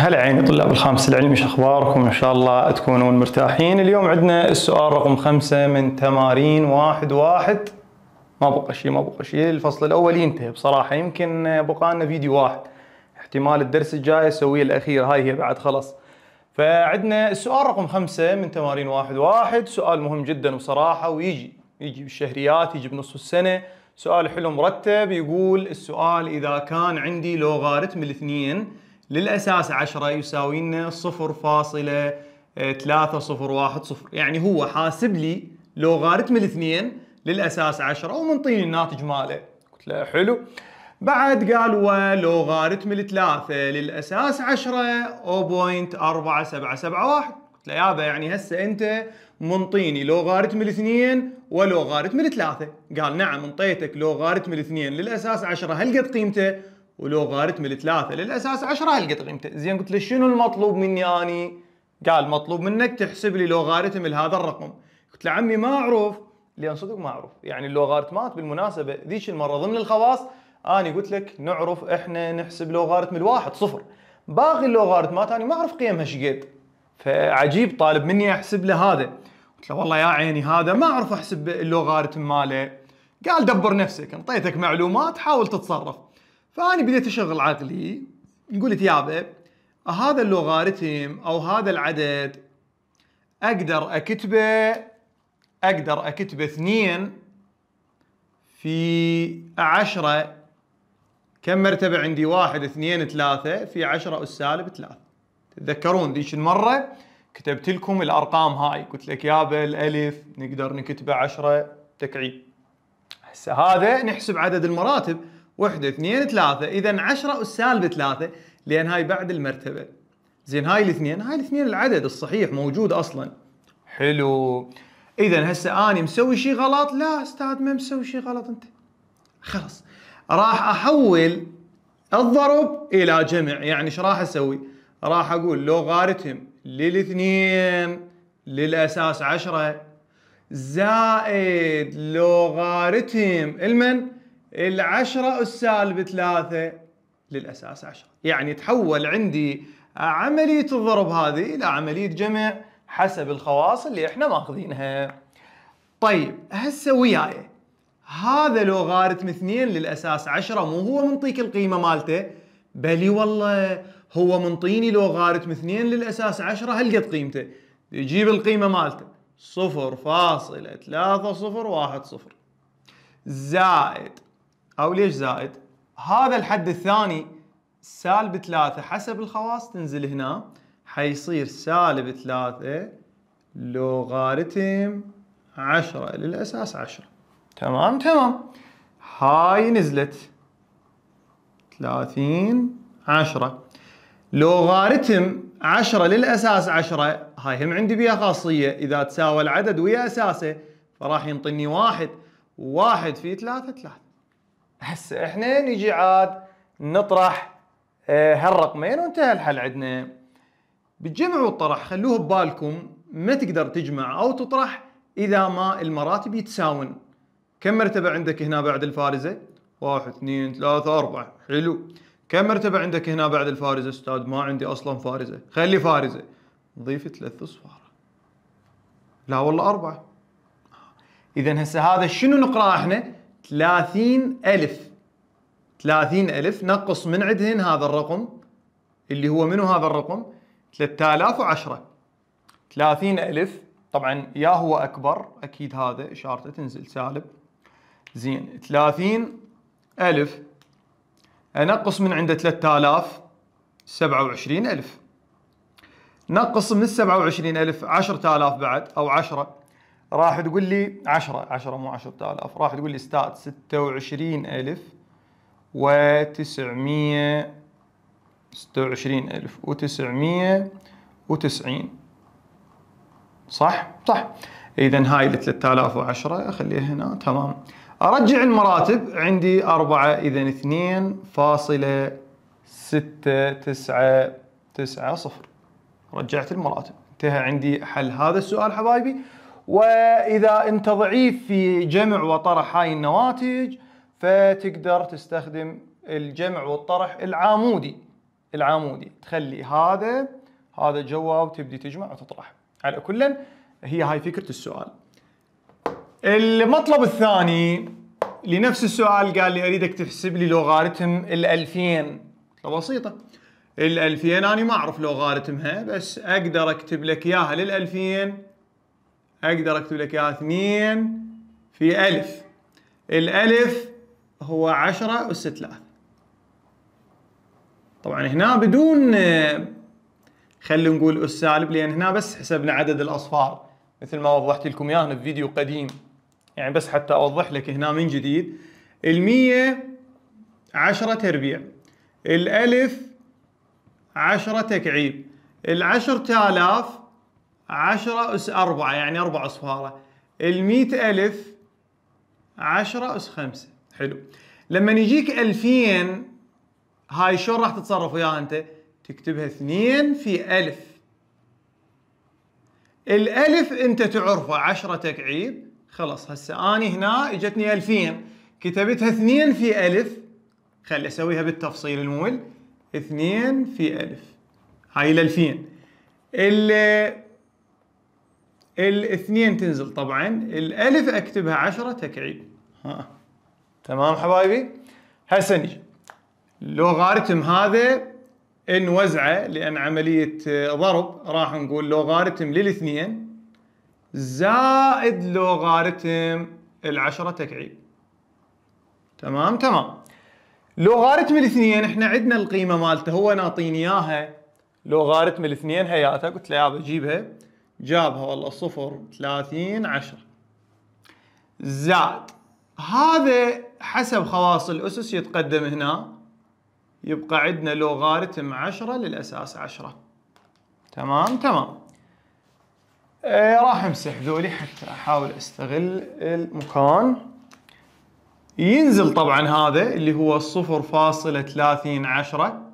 هلا عيني طلاب الخامس العلمي شو اخباركم ان شاء الله تكونون مرتاحين اليوم عندنا السؤال رقم خمسة من تمارين واحد واحد ما بقى شيء ما بقى شيء الفصل الاول ينتهي بصراحة يمكن بقى لنا فيديو واحد احتمال الدرس الجاي اسويه الاخير هاي هي بعد خلص فعندنا السؤال رقم خمسة من تمارين واحد واحد سؤال مهم جدا بصراحة ويجي يجي بالشهريات يجي بنص السنة سؤال حلو مرتب يقول السؤال اذا كان عندي لوغاريتم الاثنين للأساس 10 يساوي لنا 0.3010 يعني هو حاسب لي لوغاريتم الاثنين للأساس 10 ومنطيني الناتج ماله قلت له حلو بعد قال ولوغاريتم الثلاثة للأساس 10 0.4771 قلت له يابا يعني هسه انت منطيني لوغاريتم الاثنين ولوغاريتم الثلاثه قال نعم انطيتك لوغاريتم الاثنين للاساس 10 هل قد قيمته ولوغاريتم الثلاثه للاساس 10 هالقط قيمته زين قلت له شنو المطلوب مني اني قال مطلوب منك تحسب لي لوغاريتم لهذا الرقم قلت له عمي ما اعرف لان صدق ما اعرف يعني اللوغاريتمات بالمناسبه ذيك المره ضمن الخواص اني قلت لك نعرف احنا نحسب لوغاريتم الواحد صفر باقي اللوغاريتمات انا ما اعرف قيمها شقد فعجيب طالب مني احسب له هذا قلت له والله يا عيني هذا ما اعرف احسب اللوغاريتم ماله قال دبر نفسك انطيتك معلومات حاول تتصرف فأنا بديت أشغل عقلي قلت يابا هذا اللوغاريتم أو هذا العدد أقدر أكتبه أقدر أكتبه اثنين في عشرة كم مرتبة عندي واحد اثنين ثلاثة في عشرة أس سالب ثلاثة تتذكرون ذيك المرة كتبت لكم الأرقام هاي قلت لك يابا الألف نقدر نكتبه عشرة تكعيب هسه هذا نحسب عدد المراتب واحدة اثنين ثلاثه اذا 10 سالب ثلاثه لان هاي بعد المرتبه زين هاي الاثنين هاي الاثنين العدد الصحيح موجود اصلا حلو اذا هسه اني مسوي شيء غلط لا استاذ ما مسوي شيء غلط انت خلاص راح احول الضرب الى جمع يعني ايش راح اسوي راح اقول لوغاريتم للاثنين للاساس عشرة زائد لوغاريتم المن العشرة السالب ثلاثة للأساس عشرة يعني تحول عندي عملية الضرب هذه إلى عملية جمع حسب الخواص اللي احنا ماخذينها طيب هسه وياي هذا لوغاريتم اثنين للأساس عشرة مو هو منطيك القيمة مالته بلي والله هو منطيني لوغاريتم اثنين للأساس عشرة هلقد قيمته يجيب القيمة مالته صفر فاصلة ثلاثة صفر واحد صفر زائد او ليش زائد هذا الحد الثاني سالب 3 حسب الخواص تنزل هنا حيصير سالب 3 لوغاريتم 10 للاساس 10 تمام تمام هاي نزلت 30 10 لوغاريتم 10 للاساس 10 هاي هم عندي بها خاصيه اذا تساوى العدد ويا اساسه فراح ينطيني واحد واحد في ثلاثة ثلاثة هسه احنا نجي عاد نطرح آه، هالرقمين وانتهى الحل عندنا بالجمع والطرح خلوه ببالكم ما تقدر تجمع او تطرح اذا ما المراتب يتساون كم مرتبه عندك هنا بعد الفارزه واحد اثنين ثلاثة أربعة حلو كم مرتبة عندك هنا بعد الفارزة أستاذ ما عندي أصلا فارزة خلي فارزة نضيف ثلاث أصفار لا والله أربعة آه. إذا هسه هذا شنو نقرأ إحنا ثلاثين ألف ثلاثين ألف نقص من عندهن هذا الرقم اللي هو منو هذا الرقم وعشرة ثلاثين ألف طبعا يا هو أكبر أكيد هذا إشارته تنزل سالب زين ثلاثين ألف أنقص من عنده 3000 27000 نقص من 27000 10000 بعد أو عشرة راح تقول لي 10 10 مو 10000 راح تقول لي ستات 26000 و900 26990 صح صح اذا هاي ال 3010 اخليها هنا تمام ارجع المراتب عندي 4 اذا 2.699 رجعت المراتب انتهى عندي حل هذا السؤال حبايبي واذا انت ضعيف في جمع وطرح هاي النواتج فتقدر تستخدم الجمع والطرح العامودي العامودي تخلي هذا هذا جوا وتبدي تجمع وتطرح على كل هي هاي فكره السؤال المطلب الثاني لنفس السؤال قال لي اريدك تحسب لي لوغاريتم ال 2000 بسيطه ال 2000 انا ما اعرف لوغاريتمها بس اقدر اكتب لك اياها لل 2000 اقدر اكتب لك اياها 2 في الف الالف هو 10 اس 3 طبعا هنا بدون خلينا نقول اس سالب لان هنا بس حسبنا عدد الاصفار مثل ما وضحت لكم إياها في فيديو قديم يعني بس حتى اوضح لك هنا من جديد المية 10 تربيع الألف 10 تكعيب العشرة آلاف 10 أس 4 يعني 4 اصفار ال 100 ألف 10 أس 5 حلو لما يجيك 2000 هاي شلون راح تتصرف وياها أنت؟ تكتبها 2 في 1000 الألف أنت تعرفه 10 تكعيب خلص هسه أنا هنا إجتني 2000 كتبتها 2 في 1000 خلي أسويها بالتفصيل المول 2 في 1000 هاي ال 2000 الاثنين تنزل طبعا الالف اكتبها عشرة تكعيب ها. تمام حبايبي هسه نجي لوغاريتم هذا وزعه لان عمليه ضرب راح نقول لوغاريتم للاثنين زائد لوغاريتم العشرة تكعيب تمام تمام لوغاريتم الاثنين احنا عندنا القيمه مالته هو ناطيني اياها لوغاريتم الاثنين هياته قلت له يابا جيبها جابها والله صفر ثلاثين عشرة زائد هذا حسب خواص الأسس يتقدم هنا يبقى عندنا لوغارتم عشرة للأساس عشرة تمام تمام آه راح امسح ذولي حتى احاول استغل المكان ينزل طبعا هذا اللي هو صفر فاصلة ثلاثين عشرة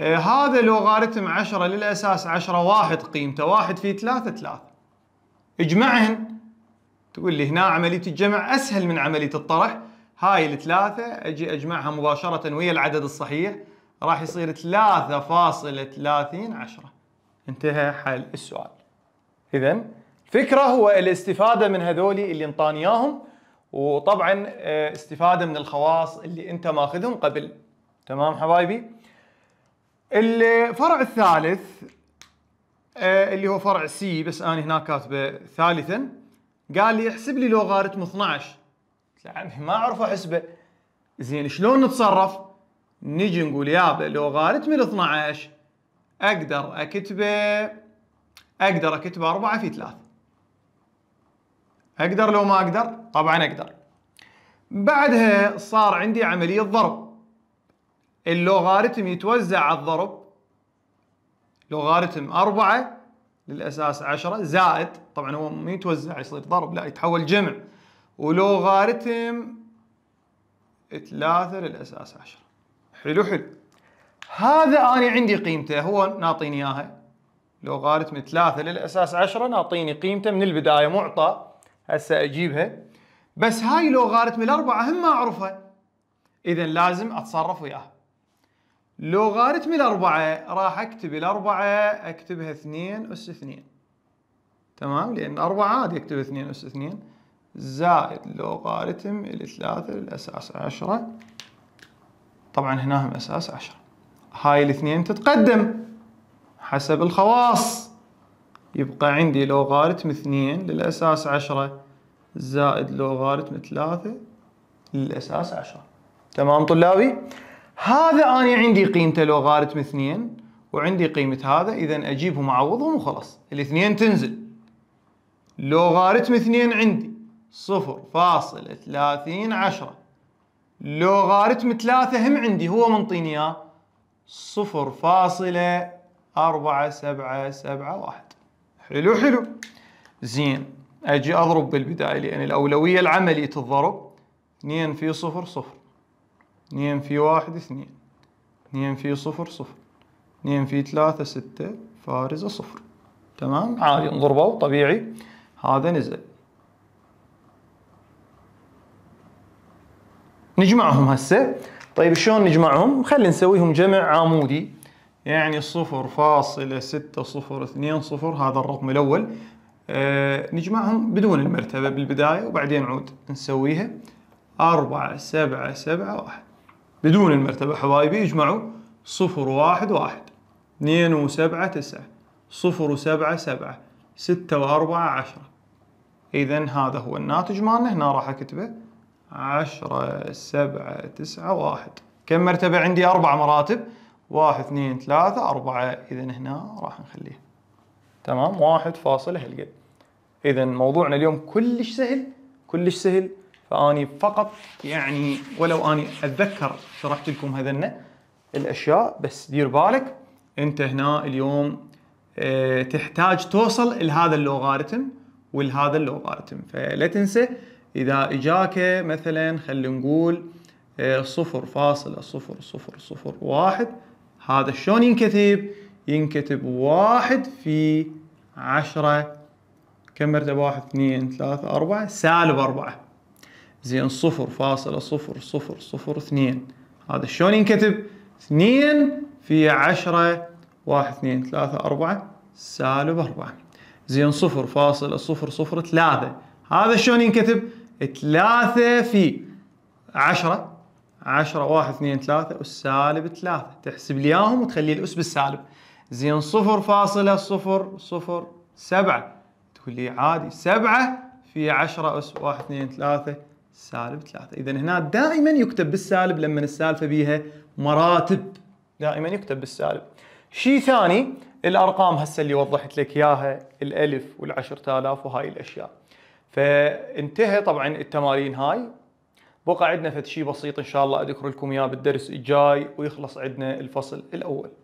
إيه، هذا لوغاريتم 10 للاساس 10 واحد قيمته واحد في 3 3 اجمعهن تقول لي هنا عمليه الجمع اسهل من عمليه الطرح هاي الثلاثه اجي اجمعها مباشره ويا العدد الصحيح راح يصير 3.30 عشرة انتهى حل السؤال اذا الفكره هو الاستفاده من هذولي اللي انطانياهم وطبعا آه، استفاده من الخواص اللي انت ماخذهم قبل تمام حبايبي الفرع الثالث آه، اللي هو فرع سي بس انا هنا كاتبه ثالثا قال لي احسب لي لوغاريتم 12 يعني ما اعرف احسبه زين شلون نتصرف؟ نجي نقول يابا لوغاريتم ال 12 اقدر اكتبه اقدر اكتبه 4 في 3 اقدر لو ما اقدر؟ طبعا اقدر بعدها صار عندي عمليه ضرب اللوغاريتم يتوزع على الضرب لوغاريتم 4 للأساس 10 زائد طبعا هو ما يتوزع يصير ضرب لا يتحول جمع ولوغاريتم 3 للأساس 10 حلو حلو هذا أنا عندي قيمته هو ناطيني إياها لوغاريتم 3 للأساس 10 ناطيني قيمته من البداية معطى هسه أجيبها بس هاي لوغاريتم الأربعة هم ما أعرفها إذا لازم أتصرف وياها لوغاريتم الأربعة راح أكتب الأربعة أكتبها اثنين أس اثنين تمام لأن أربعة عادي أكتب اثنين أس اثنين زائد لوغاريتم الثلاثة الأساس عشرة طبعا هنا هم أساس عشرة هاي الاثنين تتقدم حسب الخواص يبقى عندي لوغاريتم اثنين للأساس عشرة زائد لوغاريتم ثلاثة للأساس عشرة تمام طلابي؟ هذا أنا عندي قيمته لوغاريتم اثنين وعندي قيمة هذا إذا أجيبهم أعوضهم وخلاص الاثنين تنزل لوغاريتم اثنين عندي صفر فاصل ثلاثين عشرة لوغاريتم ثلاثة هم عندي هو منطيني إياه صفر فاصلة أربعة سبعة سبعة واحد حلو حلو زين أجي أضرب بالبداية لأن الأولوية العملية الضرب اثنين في صفر صفر اثنين في واحد اثنين اثنين في صفر صفر اثنين في ثلاثة ستة فارزة صفر تمام عادي آه، انضربوا طبيعي هذا نزل نجمعهم هسه طيب شلون نجمعهم خلي نسويهم جمع عمودي يعني صفر فاصلة ستة صفر اثنين صفر هذا الرقم الأول أه نجمعهم بدون المرتبة بالبداية وبعدين نعود نسويها أربعة سبعة سبعة واحد بدون المرتبة حبايبي يجمعوا صفر واحد واحد اثنين وسبعة تسعة صفر وسبعة سبعة ستة وأربعة عشرة إذا هذا هو الناتج مالنا هنا راح أكتبه عشرة سبعة تسعة واحد كم مرتبة عندي أربع مراتب واحد اثنين ثلاثة أربعة إذا هنا راح نخليه تمام واحد فاصلة هالقد إذا موضوعنا اليوم كلش سهل كلش سهل فاني فقط يعني ولو اني اتذكر شرحت لكم هذن الاشياء بس دير بالك انت هنا اليوم اه تحتاج توصل لهذا اللوغاريتم ولهذا اللوغاريتم فلا تنسى اذا اجاك مثلا خلينا نقول اه صفر فاصلة صفر صفر صفر واحد هذا شلون ينكتب ينكتب واحد في عشرة كم مرتبة واحد اثنين ثلاثة أربعة سالب أربعة زين صفر فاصلة صفر صفر صفر اثنين هذا شلون ينكتب؟ اثنين في عشرة واحد اثنين ثلاثة أربعة سالب أربعة زين صفر فاصلة صفر صفر ثلاثة هذا شلون ينكتب؟ ثلاثة في عشرة عشرة واحد اثنين ثلاثة والسالب ثلاثة تحسب لي اياهم وتخلي الأس بالسالب زين صفر فاصلة صفر صفر سبعة تقول لي عادي سبعة في عشرة أس واحد اثنين ثلاثة سالب ثلاثة اذا هنا دائما يكتب بالسالب لما السالفه بيها مراتب دائما يكتب بالسالب شيء ثاني الارقام هسه اللي وضحت لك اياها الالف والعشرة آلاف وهاي الاشياء فانتهى طبعا التمارين هاي بقى عندنا فد شيء بسيط ان شاء الله اذكر لكم اياه بالدرس الجاي ويخلص عندنا الفصل الاول